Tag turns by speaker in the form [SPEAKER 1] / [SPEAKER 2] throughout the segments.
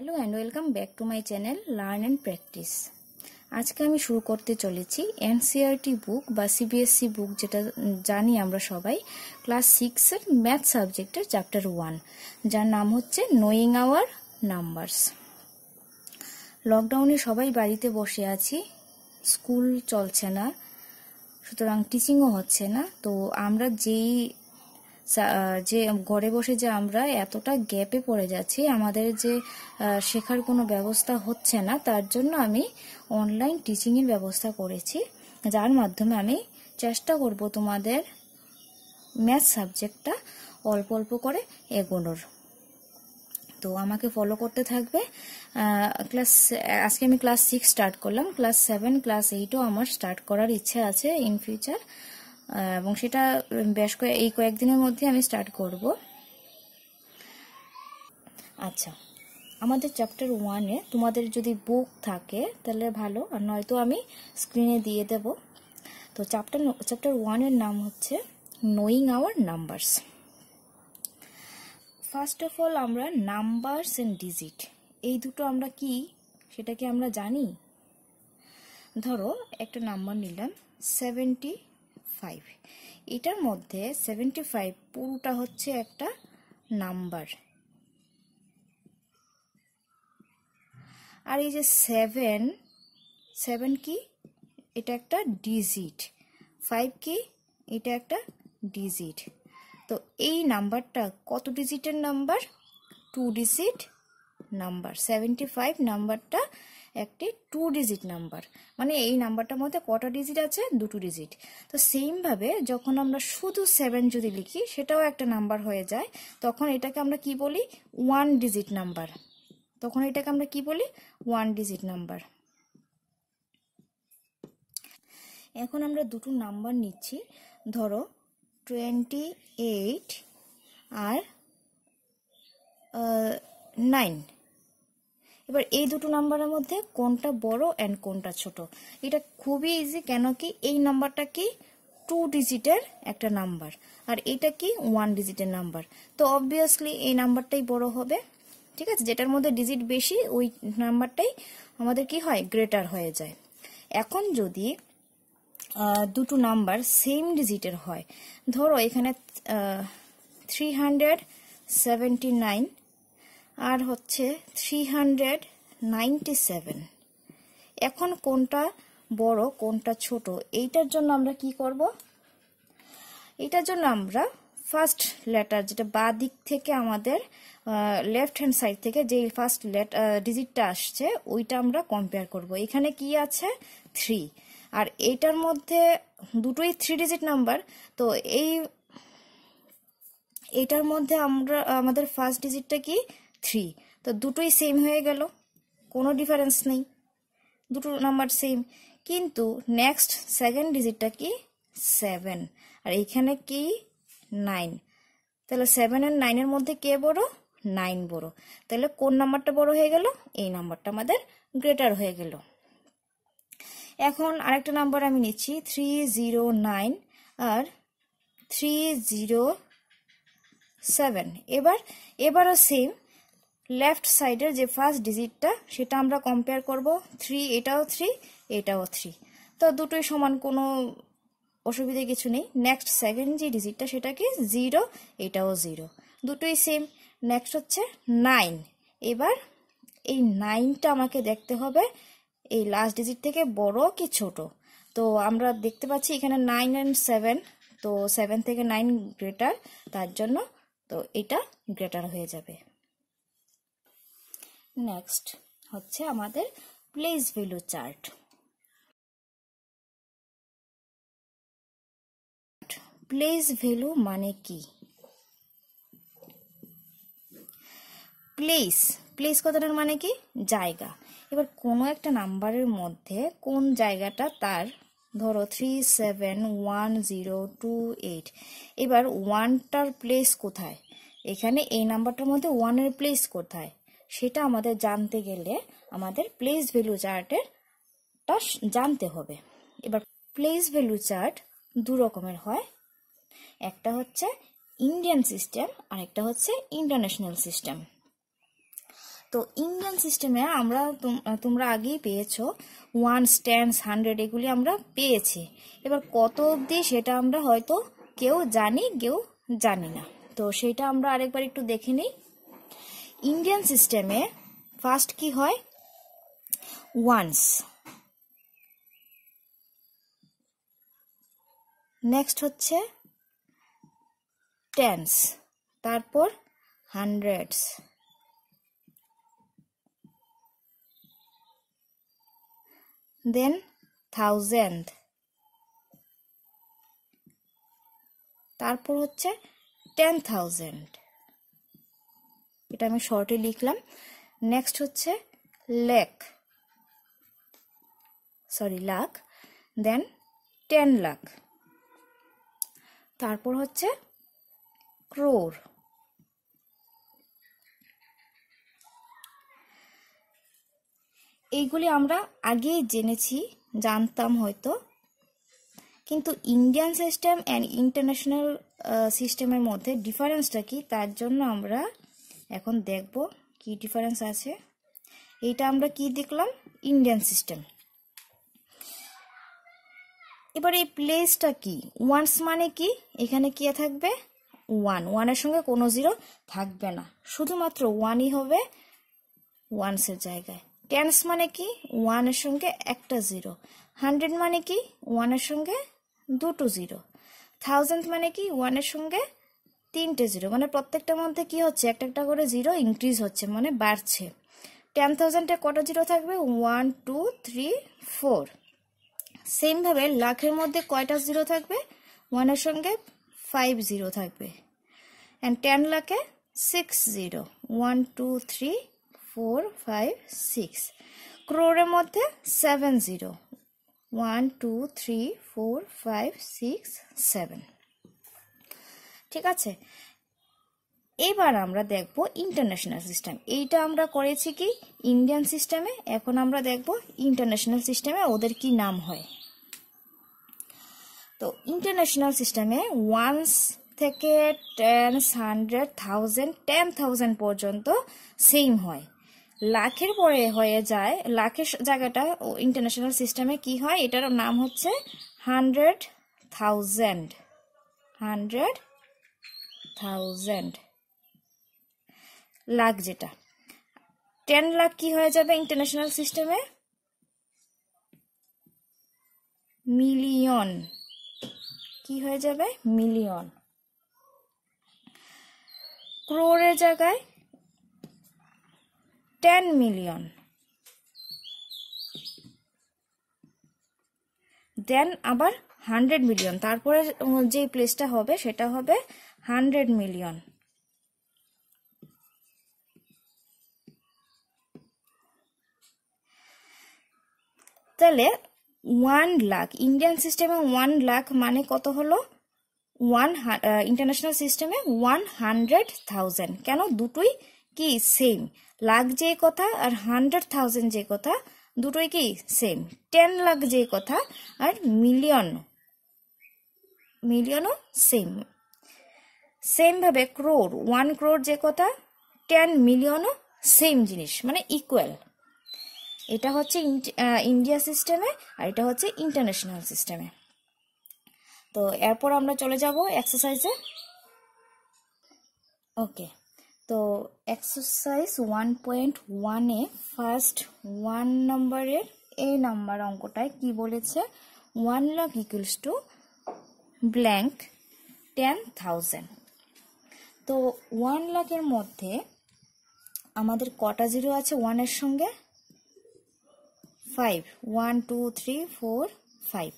[SPEAKER 1] hello and welcome back to my channel learn and practice আজকে আমি শুরু করতে চলেছি এনসিআরটি বুক e বা সিবিএসসি বুক e যেটা জানি আমরা সবাই ক্লাস সিক্সের ম্যাথ সাবজেক্টের চ্যাপ্টার ওয়ান যার নাম হচ্ছে নোয়িং আওয়ার নাম্বারস লকডাউনে সবাই বাড়িতে বসে আছি স্কুল চলছে না সুতরাং টিচিংও হচ্ছে না তো আমরা যেই যে ঘরে বসে যে আমরা এতটা গ্যাপে পড়ে যাচ্ছি আমাদের যে শেখার কোনো ব্যবস্থা হচ্ছে না তার জন্য আমি অনলাইন টিচিংয়ের ব্যবস্থা করেছি যার মাধ্যমে আমি চেষ্টা করব তোমাদের ম্যাথ সাবজেক্টটা অল্প অল্প করে এগোনোর তো আমাকে ফলো করতে থাকবে ক্লাস আজকে আমি ক্লাস সিক্স স্টার্ট করলাম ক্লাস সেভেন ক্লাস এইটও আমার স্টার্ট করার ইচ্ছে আছে ইন ফিউচার এবং সেটা বেশ কয়ে এই কয়েকদিনের মধ্যে আমি স্টার্ট করব আচ্ছা আমাদের চ্যাপ্টার ওয়ানে তোমাদের যদি বুক থাকে তাহলে ভালো আর নয়তো আমি স্ক্রিনে দিয়ে দেব তো চ্যাপ্টার চ্যাপ্টার ওয়ানের নাম হচ্ছে knowing our numbers first of all আমরা নাম্বারস অ্যান্ড ডিজিট এই দুটো আমরা কি সেটা কি আমরা জানি ধরো একটা নাম্বার নিলাম সেভেন্টি ফাইভ এটার মধ্যে সেভেন্টি ফাইভ পুরোটা হচ্ছে একটা নাম্বার আর এই যে সেভেন সেভেন কি এটা একটা ডিজিট ফাইভ কি এটা একটা ডিজিট তো এই নাম্বারটা কত ডিজিটের number two digit number seventy five নাম্বারটা একটি টু ডিজিট নাম্বার মানে এই নাম্বারটার মধ্যে কটা ডিজিট আছে দুটো ডিজিট তো সেমভাবে যখন আমরা শুধু সেভেন যদি লিখি সেটাও একটা নাম্বার হয়ে যায় তখন এটাকে আমরা কি বলি ওয়ান ডিজিট নাম্বার তখন এটাকে আমরা কি বলি ওয়ান ডিজিট নাম্বার এখন আমরা দুটো নাম্বার নিচ্ছি ধরো টোয়েন্টি এইট আর নাইন এবার এই দুটো নাম্বারের মধ্যে কোনটা বড় অ্যান্ড কোনটা ছোট এটা খুবই ইজি কেন কি এই নাম্বারটা কি টু ডিজিটের একটা নাম্বার আর এটা কি ওয়ান ডিজিটের নাম্বার তো অবভিয়াসলি এই নাম্বারটাই বড় হবে ঠিক আছে যেটার মধ্যে ডিজিট বেশি ওই নাম্বারটাই আমাদের কি হয় গ্রেটার হয়ে যায় এখন যদি দুটো নাম্বার সেম ডিজিটের হয় ধরো এখানে থ্রি হান্ড্রেড সেভেন্টি নাইন আর হচ্ছে থ্রি হান্ড্রেড সেভেন এখন কোনটা বড় কোনটা ছোট এইটার জন্য আমরা কি করব এটার জন্য আমরা ফার্স্ট লেটার যেটা বা দিক থেকে আমাদের লেফট হ্যান্ড সাইড থেকে যে ফার্স্ট ডিজিটটা আসছে ওইটা আমরা কম্পেয়ার করব এখানে কি আছে থ্রি আর এইটার মধ্যে দুটোই থ্রি ডিজিট নাম্বার তো এই এটার মধ্যে আমরা আমাদের ফার্স্ট ডিজিটটা কি থ্রি তো দুটোই সেম হয়ে গেল কোনো ডিফারেন্স নেই দুটো নাম্বার সেম কিন্তু নেক্সট সেকেন্ড ডিজিটটা কি সেভেন আর এইখানে কি নাইন তাহলে সেভেন অ্যান্ড নাইনের মধ্যে কে বড় নাইন বড় তাহলে কোন নাম্বারটা বড় হয়ে গেল এই নাম্বারটা আমাদের গ্রেটার হয়ে গেল এখন আরেকটা নাম্বার আমি নিচ্ছি থ্রি জিরো নাইন আর থ্রি জিরো সেভেন এবার এবারও সেম লেফট সাইডের যে ফার্স্ট ডিজিটটা সেটা আমরা কম্পেয়ার করব থ্রি এটাও থ্রি এটাও থ্রি তো দুটোই সমান কোনো অসুবিধে কিছু নেই নেক্সট সেকেন্ড যে ডিজিটটা সেটা কি জিরো এটাও জিরো দুটোই সেম নেক্সট হচ্ছে নাইন এবার এই নাইনটা আমাকে দেখতে হবে এই লাস্ট ডিজিট থেকে বড় কি ছোট তো আমরা দেখতে পাচ্ছি এখানে নাইন অ্যান্ড সেভেন তো সেভেন থেকে নাইন গ্রেটার তার জন্য তো এটা গ্রেটার হয়ে যাবে নেক্সট হচ্ছে আমাদের place value chart place value মানে কি প্লেস প্লেস কতটার মানে কি জায়গা এবার কোনো একটা নাম্বারের মধ্যে কোন জায়গাটা তার ধরো three seven one zero two eight এবার ওয়ানটার প্লেস কোথায় এখানে এই নাম্বারটার মধ্যে ওয়ানের প্লেস কোথায় সেটা আমাদের জানতে গেলে আমাদের প্লেস ভ্যালু চার্টের জানতে হবে এবার প্লেস ভ্যালু চার্ট দু রকমের হয় একটা হচ্ছে ইন্ডিয়ান সিস্টেম আর একটা হচ্ছে ইন্টারন্যাশনাল সিস্টেম তো ইন্ডিয়ান সিস্টেমে আমরা তোমরা আগেই পেয়েছো ওয়ান স্ট্যান্ডস হান্ড্রেড এগুলি আমরা পেয়েছি এবার কত অবধি সেটা আমরা হয়তো কেউ জানি কেউ জানি না তো সেটা আমরা আরেকবার একটু দেখে নিই ইন্ডিয়ান সিস্টেমে ফার্স্ট কি হয় ওয়ান্স নেক্সট হচ্ছে টেন্স তারপর হান্ড্রেডস দেন থাউজেন্ড তারপর হচ্ছে টেন থাউজেন্ড এটা আমি শর্টে লিখলাম নেক্সট হচ্ছে lakh sorry lakh then ten lakh তারপর হচ্ছে ক্রোর এইগুলি আমরা আগে জেনেছি জানতাম হয়তো কিন্তু ইন্ডিয়ান সিস্টেম অ্যান্ড ইন্টারন্যাশনাল সিস্টেমের মধ্যে ডিফারেন্সটা কি তার জন্য আমরা এখন দেখব কি ডিফারেন্স আছে এইটা আমরা কি দেখলাম ইন্ডিয়ান সিস্টেম এবার এই প্লেসটা কি ওয়ান্স মানে কি এখানে কি থাকবে ওয়ান ওয়ানের সঙ্গে কোনো জিরো থাকবে না শুধুমাত্র ওয়ানই হবে ওয়ান্সের জায়গায় টেন্স মানে কি ওয়ানের সঙ্গে একটা জিরো হান্ড্রেড মানে কি ওয়ানের সঙ্গে দুটো জিরো থাউজেন্ড মানে কি ওয়ানের সঙ্গে তিনটে জিরো মানে প্রত্যেকটার মধ্যে কি হচ্ছে একটা একটা করে জিরো ইনক্রিজ হচ্ছে মানে বাড়ছে টেন থাউজেন্ডে কটা জিরো থাকবে ওয়ান টু থ্রি ফোর সেমভাবে লাখের মধ্যে কয়টা জিরো থাকবে ওয়ানের সঙ্গে ফাইভ জিরো থাকবে অ্যান্ড টেন লাখে six zero one two three four five six ক্রোরের মধ্যে seven zero one two three four five six seven ঠিক আছে এবার আমরা দেখব ইন্টারন্যাশনাল সিস্টেম এইটা আমরা করেছি কি ইন্ডিয়ান সিস্টেমে এখন আমরা দেখব ইন্টারন্যাশনাল সিস্টেমে ওদের কি নাম হয় তো ইন্টারন্যাশনাল সিস্টেমে ওয়ান্স থেকে ten hundred thousand ten thousand পর্যন্ত সেম হয় লাখের পরে হয়ে যায় লাখের জায়গাটা ইন্টারন্যাশনাল সিস্টেমে কি হয় এটার নাম হচ্ছে hundred thousand hundred thousand lakh যেটা টেন লাখ কি হয়ে যাবে ইন্টারন্যাশনাল সিস্টেমে মিলিয়ন কি হয়ে যাবে মিলিয়ন ক্রোড়ের জায়গায় টেন মিলিয়ন দেন আবার হান্ড্রেড মিলিয়ন তারপরে যে প্লেসটা হবে সেটা হবে হান্ড্রেড মিলিয়ন তাহলে ওয়ান লাখ ইন্ডিয়ান সিস্টেমে ওয়ান লাখ মানে কত হলো ওয়ান ইন্টারন্যাশনাল সিস্টেমে ওয়ান হান্ড্রেড থাউজেন্ড কেন দুটোই কি সেম লাখ যে কথা আর হান্ড্রেড থাউজেন্ড যে কথা দুটোই কি সেম টেন লাখ যে কথা আর মিলিয়ন মিলিয়নও সেম সেমভাবে ক্রোর ওয়ান ক্রোর যে কথা টেন মিলিয়নও সেম জিনিস মানে ইকুয়াল এটা হচ্ছে ইন্ডিয়া সিস্টেমে আর এটা হচ্ছে ইন্টারন্যাশনাল সিস্টেমে তো এরপর আমরা চলে যাব এক্সারসাইজে ওকে তো এক্সারসাইজ ওয়ান পয়েন্ট ওয়ানে ফার্স্ট ওয়ান নম্বরের এ নাম্বার অঙ্কটায় কি বলেছে one lakh equals to blank ten thousand তো ওয়ান লাখের মধ্যে আমাদের কটা জিরো আছে ওয়ানের সঙ্গে five one two three four five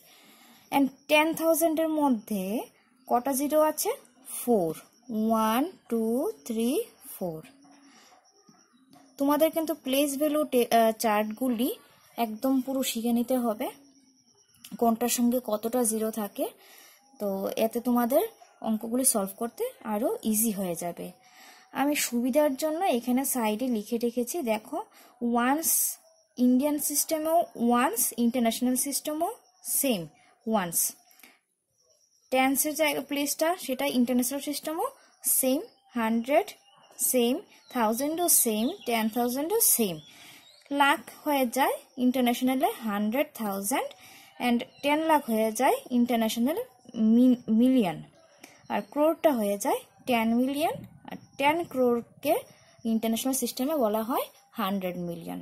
[SPEAKER 1] and ten থাউজেন্ডের মধ্যে কটা জিরো আছে four one two three four তোমাদের কিন্তু প্লেস ভ্যালু চার্টগুলি একদম পুরো শিখে নিতে হবে কোনটার সঙ্গে কতটা জিরো থাকে তো এতে তোমাদের অঙ্কগুলি সলভ করতে আরও ইজি হয়ে যাবে আমি সুবিধার জন্য এখানে সাইডে লিখে রেখেছি দেখো ওয়ান্স ইন্ডিয়ান সিস্টেমও ওয়ান্স ইন্টারন্যাশনাল সিস্টেমও সেম ওয়ান্স টেন্সের জায়গা প্লেসটা সেটা ইন্টারন্যাশনাল সিস্টেমও সেম হান্ড্রেড সেম থাউজেন্ডও সেম টেন থাউজেন্ডও সেম লাখ হয়ে যায় ইন্টারন্যাশনালে hundred thousand and ten lakh হয়ে যায় ইন্টারন্যাশনাল মিলিয়ন আর ক্রোরটা হয়ে যায় টেন মিলিয়ন আর টেন ক্রোরকে ইন্টারন্যাশনাল সিস্টেমে বলা হয় হান্ড্রেড মিলিয়ন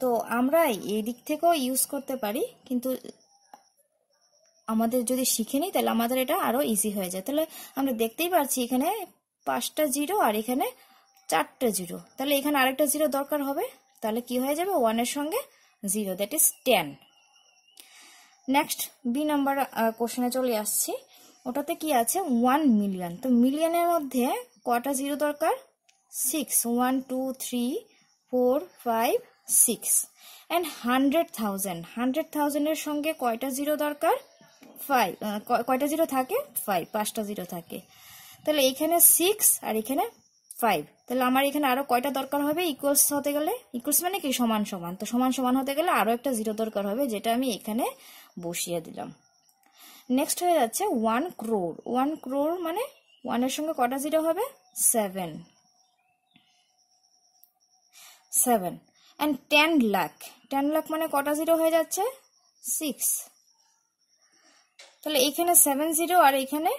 [SPEAKER 1] তো আমরা এদিক থেকেও ইউজ করতে পারি কিন্তু আমাদের যদি শিখে নিই তাহলে আমাদের এটা আরও ইজি হয়ে যায় তাহলে আমরা দেখতেই পারছি এখানে পাঁচটা জিরো আর এখানে চারটে জিরো তাহলে এখানে আরেকটা জিরো দরকার হবে তাহলে কি হয়ে যাবে ওয়ানের সঙ্গে zero that is ten next B number কোশ্চেনে চলে আসছি ওটাতে কি আছে ওয়ান মিলিয়ন তো মিলিয়নের মধ্যে কটা জিরো দরকার six one two three four five six and hundred thousand hundred থাউজেন্ডের সঙ্গে কয়টা জিরো দরকার ফাইভ কয়টা জিরো থাকে ফাইভ পাঁচটা জিরো থাকে তাহলে এখানে সিক্স আর এখানে ফাইভ তাহলে আমার এখানে আরও কয়টা দরকার হবে ইকুয়ালস হতে গেলে ইকুয়ালস মানে কি সমান সমান তো সমান সমান হতে গেলে আরও একটা জিরো দরকার হবে যেটা আমি এখানে বসিয়ে দিলাম নেক্সট হয়ে যাচ্ছে ওয়ান ক্রোর ওয়ান ক্রোর মানে ওয়ানের সঙ্গে কটা জিরো হবে seven seven and ten lakh ten lakh মানে কটা জিরো হয়ে যাচ্ছে সিক্স তাহলে এখানে সেভেন জিরো আর এখানে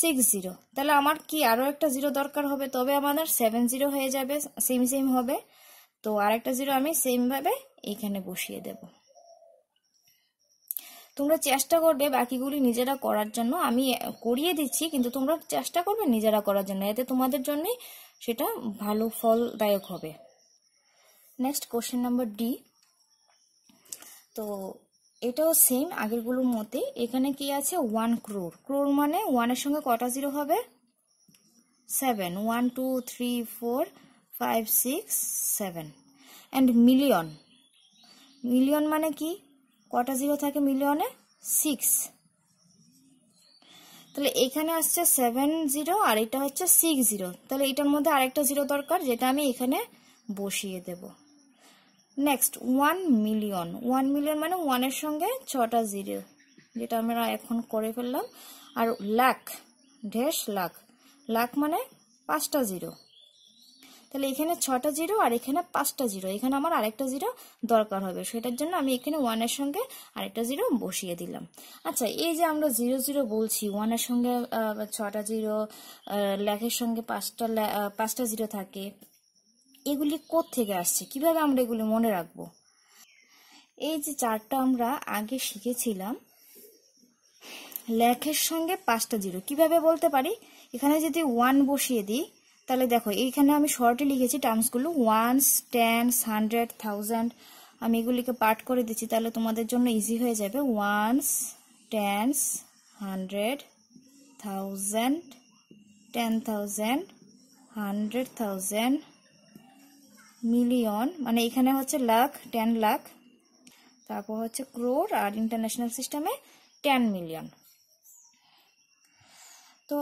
[SPEAKER 1] সিক্স জিরো তাহলে আমার কি আরও একটা জিরো দরকার হবে তবে আমাদের সেভেন জিরো হয়ে যাবে সেম সেম হবে তো আরেকটা জিরো আমি সেমভাবে এখানে বসিয়ে দেবো তোমরা চেষ্টা করবে বাকিগুলি নিজেরা করার জন্য আমি করিয়ে দিচ্ছি কিন্তু তোমরা চেষ্টা করবে নিজেরা করার জন্য এতে তোমাদের জন্যে সেটা ভালো ফলদায়ক হবে নেক্সট কোশ্চেন নাম্বার ডি তো এটাও সেম আগেরগুলোর মতে এখানে কি আছে ওয়ান ক্রোর ক্রোর মানে ওয়ানের সঙ্গে কটা জিরো হবে seven one two three four five six seven and million million মানে কি কটা জিরো থাকে মিলিয়নে সিক্স তাহলে এখানে আসছে সেভেন জিরো আর এটা হচ্ছে সিক্স জিরো তাহলে এটার মধ্যে আরেকটা জিরো দরকার যেটা আমি এখানে বসিয়ে দেব next one million one million মানে ওয়ানের সঙ্গে ছটা জিরো যেটা আমরা এখন করে ফেললাম আর লাখ ঢেস লাখ লাখ মানে পাঁচটা জিরো তাহলে এখানে ছটা জিরো আর এখানে পাঁচটা জিরো এখানে আমার আরেকটা জিরো দরকার হবে সেটার জন্য আমি এখানে ওয়ানের সঙ্গে আরেকটা জিরো বসিয়ে দিলাম আচ্ছা এই যে আমরা জিরো জিরো বলছি ওয়ানের সঙ্গে ছটা জিরো লেখের সঙ্গে পাঁচটা পাঁচটা জিরো থাকে এগুলি থেকে আসছে কিভাবে আমরা এগুলি মনে রাখবো এই যে চারটা আমরা আগে শিখেছিলাম লেখের সঙ্গে পাঁচটা জিরো কিভাবে বলতে পারি এখানে যদি ওয়ান বসিয়ে দিই তাহলে দেখো এইখানে আমি শর্টে লিখেছি টার্মসগুলো ওয়ান্স টেন্স হান্ড্রেড থাউজেন্ড আমি এগুলিকে পার্ট করে দিচ্ছি তাহলে তোমাদের জন্য ইজি হয়ে যাবে ones tens hundred thousand ten thousand hundred thousand million মানে এখানে হচ্ছে লাখ টেন লাখ তারপর হচ্ছে ক্রোর আর ইন্টারন্যাশনাল সিস্টেমে টেন মিলিয়ন তো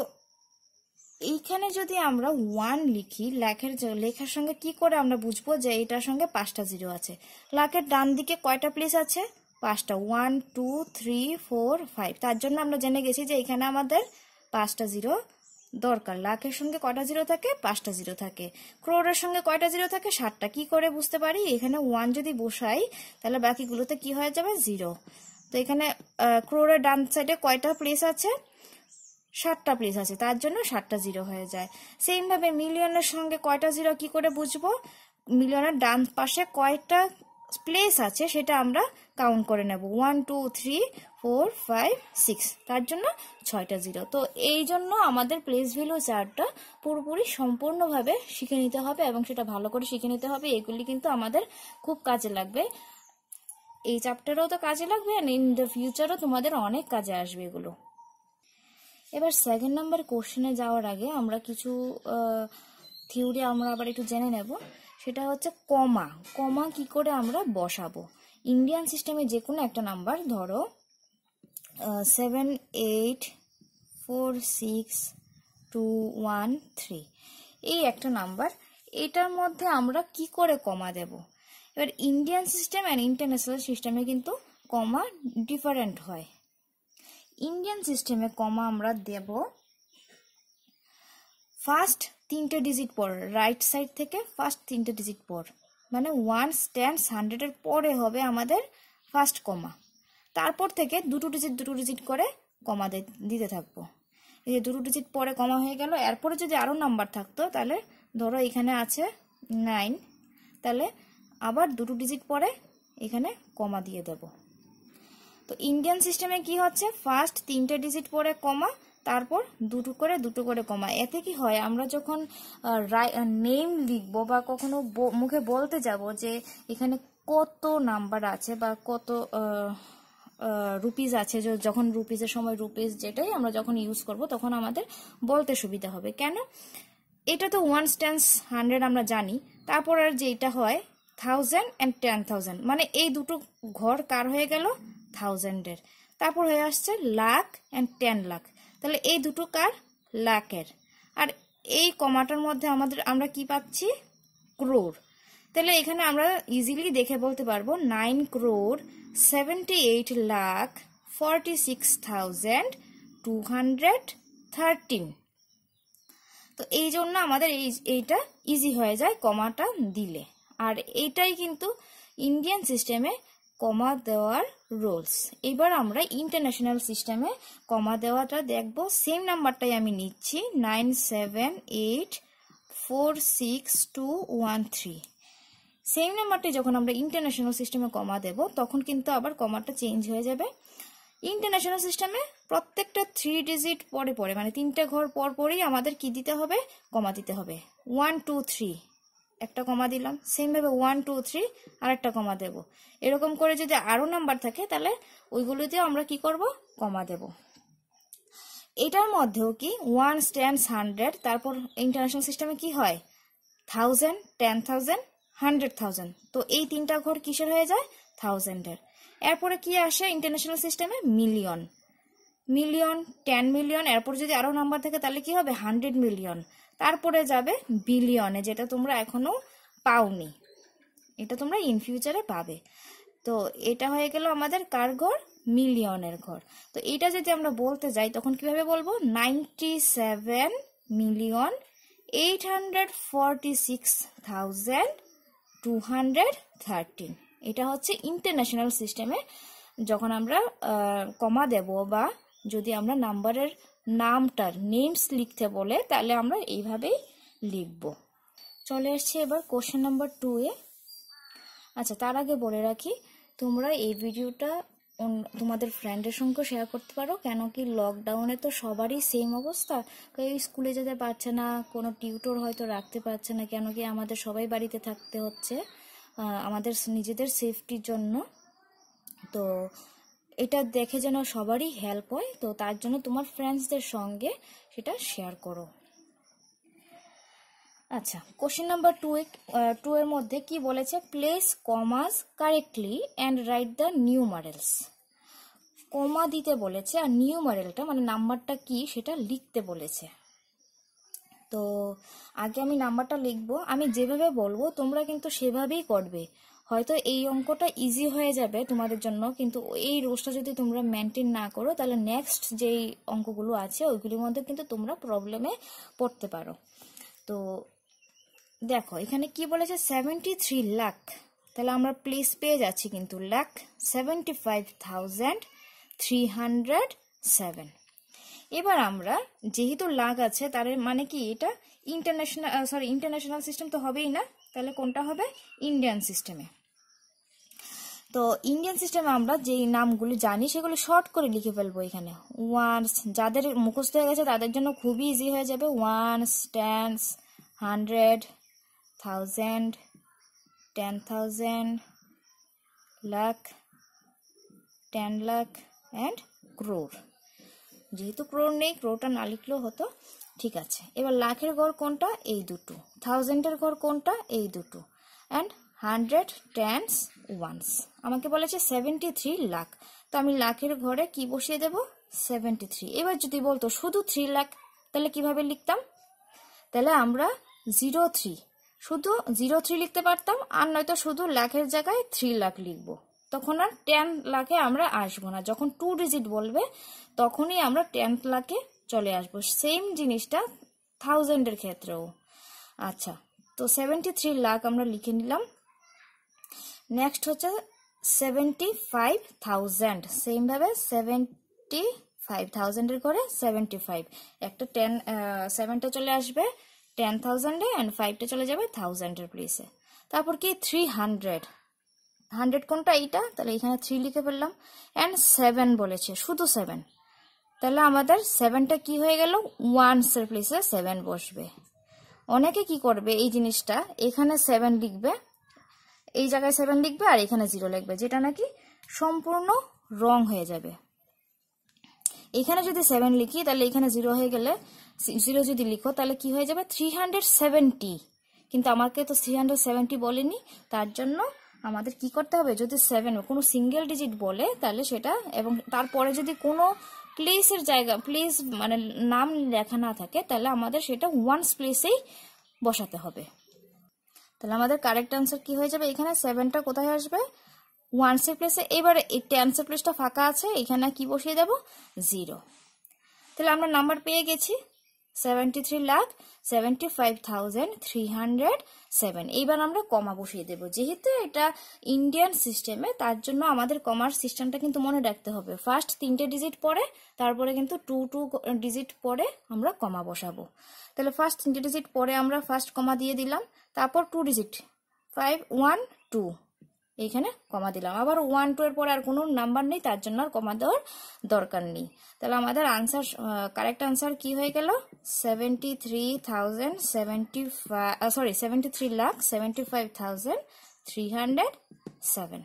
[SPEAKER 1] এইখানে যদি আমরা ওয়ান লিখি লাখের লেখার সঙ্গে কি করে আমরা বুঝবো যে এটার সঙ্গে পাঁচটা জিরো আছে লাখের ডান দিকে কয়টা প্লেস আছে পাঁচটা one two three four five তার জন্য আমরা জেনে গেছি যে এখানে আমাদের পাঁচটা জিরো দরকার লাখের সঙ্গে কয়টা জিরো থাকে পাঁচটা জিরো থাকে ক্রোড়ের সঙ্গে কয়টা জিরো থাকে ষাটটা কি করে বুঝতে পারি এখানে ওয়ান যদি বসাই তাহলে বাকিগুলোতে কি হয়ে যাবে জিরো তো এখানে ক্রোড়ের ডান সাইডে কয়টা প্লেস আছে সাতটা প্লেস আছে তার জন্য সাতটা জিরো হয়ে যায় সেমভাবে মিলিয়নের সঙ্গে কয়টা জিরো কি করে বুঝবো মিলিয়নের ডান পাশে কয়টা প্লেস আছে সেটা আমরা কাউন্ট করে নেব one two three four five six তার জন্য ছয়টা জিরো তো এই জন্য আমাদের প্লেস ভ্যালু চারটা পুরোপুরি সম্পূর্ণভাবে শিখে নিতে হবে এবং সেটা ভালো করে শিখে নিতে হবে এগুলি কিন্তু আমাদের খুব কাজে লাগবে এই চ্যাপ্টারেও তো কাজে লাগবে অ্যান্ড ইন দ্য ফিউচারও তোমাদের অনেক কাজে আসবে এগুলো এবার সেকেন্ড নাম্বার কোশ্চেনে যাওয়ার আগে আমরা কিছু থিওরি আমরা আবার একটু জেনে নেব সেটা হচ্ছে কমা কমা কি করে আমরা বসাবো ইন্ডিয়ান সিস্টেমে যে কোনো একটা নাম্বার ধরো seven eight four six two one three এই একটা নাম্বার এটার মধ্যে আমরা কি করে কমা দেব এবার ইন্ডিয়ান সিস্টেম অ্যান্ড ইন্টারন্যাশনাল সিস্টেমে কিন্তু কমা ডিফারেন্ট হয় ইন্ডিয়ান সিস্টেমে কমা আমরা দেব ফার্স্ট তিনটে ডিজিট পর রাইট সাইড থেকে ফার্স্ট তিনটে ডিজিট পর মানে ওয়ান স্ট্যান্ডস হান্ড্রেডের পরে হবে আমাদের ফার্স্ট কমা তারপর থেকে দুটো ডিজিট দুটো ডিজিট করে কমা দিতে থাকবো এই যে দুটো ডিজিট পরে কমা হয়ে গেল এরপরে যদি আরও নাম্বার থাকতো তাহলে ধরো এখানে আছে নাইন তাহলে আবার দুটো ডিজিট পরে এখানে কমা দিয়ে দেবো তো ইন্ডিয়ান সিস্টেমে কি হচ্ছে ফার্স্ট তিনটে ডিজিট পরে কমা তারপর দুটো করে দুটো করে কমা এতে কি হয় আমরা যখন নেম লিখবো বা কখনো মুখে বলতে যাব যে এখানে কত নাম্বার আছে বা কত রুপিস আছে যখন রুপিসের সময় রুপিস যেটাই আমরা যখন ইউজ করব তখন আমাদের বলতে সুবিধা হবে কেন এটা তো ওয়ান স্ট্যান্স হান্ড্রেড আমরা জানি তারপর আর যেটা হয় থাউজেন্ড অ্যান্ড টেন থাউজেন্ড মানে এই দুটো ঘর কার হয়ে গেল থাউজেন্ডের তারপর হয়ে আসছে লাখ অ্যান্ড টেন লাখ তাহলে এই দুটো কার লাখের আর এই কমাটার মধ্যে আমাদের আমরা কি পাচ্ছি ক্রোর তাহলে এখানে আমরা ইজিলি দেখে বলতে পারবো nine crore seventy eight lakh forty six thousand two hundred thirteen তো এই জন্য আমাদের এই এইটা ইজি হয়ে যায় কমাটা দিলে আর এইটাই কিন্তু ইন্ডিয়ান সিস্টেমে কমা দেওয়ার রোলস এবার আমরা ইন্টারন্যাশনাল সিস্টেমে কমা দেওয়াটা দেখব সেম নাম্বারটাই আমি নিচ্ছি nine seven eight four six two one three same নাম্বারটি যখন আমরা ইন্টারন্যাশনাল সিস্টেমে কমা দেব তখন কিন্তু আবার কমাটা চেঞ্জ হয়ে যাবে ইন্টারন্যাশনাল সিস্টেমে প্রত্যেকটা থ্রি ডিজিট পরে পরে মানে তিনটা ঘর পর পরেই আমাদের কি দিতে হবে কমা দিতে হবে ওয়ান টু থ্রি একটা কমা দিলাম সেমভাবে ওয়ান টু থ্রি আর একটা কমা দেব এরকম করে যদি আরও নাম্বার থাকে তাহলে ওইগুলোতেও আমরা কি করব কমা দেব এটার মধ্যেও কি ওয়ান স্ট্যান্ড হান্ড্রেড তারপর ইন্টারন্যাশনাল সিস্টেমে কি হয় thousand ten thousand hundred thousand তো এই তিনটা ঘর কিসের হয়ে যায় থাউজেন্ডের এরপরে কি আসে ইন্টারন্যাশনাল সিস্টেমে মিলিয়ন মিলিয়ন টেন মিলিয়ন এরপর যদি আরও নাম্বার থাকে তাহলে কি হবে হান্ড্রেড মিলিয়ন তারপরে যাবে বিলিয়নে যেটা তোমরা এখনও পাওনি এটা তোমরা ইন ফিউচারে পাবে তো এটা হয়ে গেল আমাদের কার ঘর মিলিয়নের ঘর তো এটা যদি আমরা বলতে যাই তখন কিভাবে বলবো ninety seven million eight hundred six thousand two hundred thirteen এটা হচ্ছে ইন্টারন্যাশনাল সিস্টেমে যখন আমরা কমা দেব বা যদি আমরা নাম্বারের নামটার নেমস লিখতে বলে তাহলে আমরা এইভাবেই লিখব চলে আসছে এবার কোশ্চেন নাম্বার টু এ আচ্ছা তার আগে বলে রাখি তোমরা এই ভিডিওটা তোমাদের ফ্রেন্ডের সঙ্গে শেয়ার করতে পারো কেন কি লকডাউনে তো সবারই সেম অবস্থা কেউ স্কুলে যেতে পারছে না কোনো টিউটর হয়তো রাখতে পারছে না কেন কি আমাদের সবাই বাড়িতে থাকতে হচ্ছে আমাদের নিজেদের সেফটির জন্য তো এটা দেখে যেন সবারই হেল্প হয় তো তার জন্য তোমার ফ্রেন্ডসদের সঙ্গে সেটা শেয়ার করো আচ্ছা কোশ্চেন নাম্বার টু টু এর মধ্যে কি বলেছে place commas correctly and write the numerals comma দিতে বলেছে আর নিউ মডেলটা মানে নাম্বারটা কি সেটা লিখতে বলেছে তো আগে আমি নাম্বারটা লিখবো আমি যেভাবে বলবো তোমরা কিন্তু সেভাবেই করবে হয়তো এই অঙ্কটা ইজি হয়ে যাবে তোমাদের জন্য কিন্তু এই রোজটা যদি তোমরা মেনটেন না করো তাহলে নেক্সট যেই অঙ্কগুলো আছে ওইগুলির মধ্যে কিন্তু তোমরা প্রবলেমে পড়তে পারো তো দেখো এখানে কি বলেছে সেভেন্টি থ্রি লাখ তাহলে আমরা প্লেস পেয়ে যাচ্ছি কিন্তু lakh seventy five thousand three hundred seven এবার আমরা যেহেতু লাখ আছে তার মানে কি এটা ইন্টারন্যাশনাল সরি ইন্টারন্যাশনাল সিস্টেম তো হবেই না তাহলে কোনটা হবে ইন্ডিয়ান সিস্টেমে তো ইন্ডিয়ান সিস্টেমে আমরা যে নামগুলো জানি সেগুলো শর্ট করে লিখে ফেলবো এখানে ওয়ানস যাদের মুখস্থ হয়ে গেছে তাদের জন্য খুবই ইজি হয়ে যাবে ones tens hundred thousand ten thousand lakh ten lakh and crore যেহেতু ক্রোর নেই ক্রোরটা না লিখলেও হতো ঠিক আছে এবার লাখের গড় কোনটা এই দুটো থাউজেন্ডের গড় কোনটা এই দুটো অ্যান্ড হান্ড্রেড টেন্স ওয়ান্স আমাকে বলেছে সেভেন্টি থ্রি লাখ তো আমি লাখের ঘরে কি বসিয়ে দেব সেভেন্টি থ্রি এবার যদি বলতো শুধু থ্রি লাখ তাহলে কিভাবে লিখতাম তাহলে আমরা জিরো থ্রি শুধু জিরো থ্রি লিখতে পারতাম আর নয়তো শুধু লাখের জায়গায় থ্রি লাখ লিখব তখন আর টেন লাখে আমরা আসবো না যখন টু ডিজিট বলবে তখনই আমরা টেন লাখে চলে আসবো সেম জিনিসটা থাউজেন্ডের ক্ষেত্রেও আচ্ছা তো সেভেন্টি থ্রি লাখ আমরা লিখে নিলাম নেক্সট হচ্ছে সেভেন্টি ফাইভ থাউজেন্ড সেমভাবে সেভেন্টি ফাইভ থাউজেন্ডের করে সেভেন্টি ফাইভ একটা টেন সেভেনটা চলে আসবে টেন থাউজেন্ডে অ্যান্ড ফাইভটা চলে যাবে থাউজেন্ডের প্লেসে তারপর কি থ্রি হান্ড্রেড হান্ড্রেড কোনটা এইটা তাহলে এখানে থ্রি লিখে ফেললাম অ্যান্ড সেভেন বলেছে শুধু সেভেন তাহলে আমাদের সেভেনটা কি হয়ে গেল ওয়ান্সের প্লেসে সেভেন বসবে অনেকে কি করবে এই জিনিসটা এখানে সেভেন লিখবে এই জায়গায় সেভেন লিখবে আর এখানে জিরো লিখবে যেটা নাকি সম্পূর্ণ রং হয়ে যাবে এখানে যদি সেভেন লিখি তাহলে এখানে জিরো হয়ে গেলে জিরো যদি লিখো তাহলে কি হয়ে যাবে থ্রি হান্ড্রেড সেভেন্টি কিন্তু আমাকে তো থ্রি হান্ড্রেড সেভেন্টি বলেনি তার জন্য আমাদের কি করতে হবে যদি সেভেন কোনো সিঙ্গেল ডিজিট বলে তাহলে সেটা এবং তারপরে যদি কোনো এর জায়গা প্লেস মানে নাম লেখা না থাকে তাহলে আমাদের সেটা ওয়ান্স প্লেসেই বসাতে হবে তাহলে আমাদের কারেক্ট আনসার কি হয়ে যাবে এখানে সেভেনটা কোথায় আসবে এর প্লেসে এবারে এই টেন্সের প্লেসটা ফাঁকা আছে এখানে কি বসিয়ে দেব জিরো তাহলে আমরা নাম্বার পেয়ে গেছি seventy lakh seventy five thousand three hundred seven এইবার আমরা কমা বসিয়ে দেবো যেহেতু এটা ইন্ডিয়ান সিস্টেমে তার জন্য আমাদের কমার সিস্টেমটা কিন্তু মনে রাখতে হবে ফার্স্ট তিনটে ডিজিট পরে তারপরে কিন্তু টু টু ডিজিট পরে আমরা কমা বসাবো তাহলে ফার্স্ট তিনটে ডিজিট পরে আমরা ফার্স্ট কমা দিয়ে দিলাম তারপর two digit five one two এইখানে কমা দিলাম আবার ওয়ান টু এর পরে আর কোনো নাম্বার নেই তার জন্য আর কমা দেওয়ার দরকার নেই তাহলে আমাদের আনসার কারেক্ট আনসার কি হয়ে গেল seventy three thousand seventy five sorry seventy three lakh seventy five thousand three hundred seven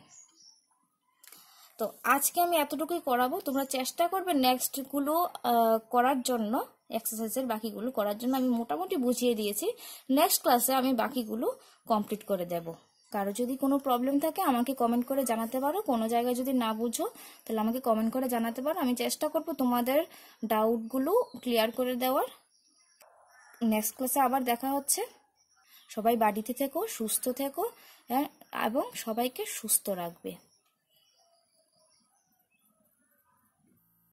[SPEAKER 1] তো আজকে আমি এতটুকুই করাবো তোমরা চেষ্টা করবে নেক্সটগুলো করার জন্য এক্সারসাইজের বাকিগুলো করার জন্য আমি মোটামুটি বুঝিয়ে দিয়েছি নেক্সট ক্লাসে আমি বাকিগুলো কমপ্লিট করে দেবো কারো যদি কোনো প্রবলেম থাকে আমাকে কমেন্ট করে জানাতে পারো কোনো জায়গায় যদি না বুঝো তাহলে আমাকে কমেন্ট করে জানাতে পারো আমি চেষ্টা করব তোমাদের ডাউটগুলো ক্লিয়ার করে দেওয়ার নেক্সট ক্লাসে আবার দেখা হচ্ছে সবাই বাড়িতে থেকো সুস্থ থেকো হ্যাঁ, এবং সবাইকে সুস্থ রাখবে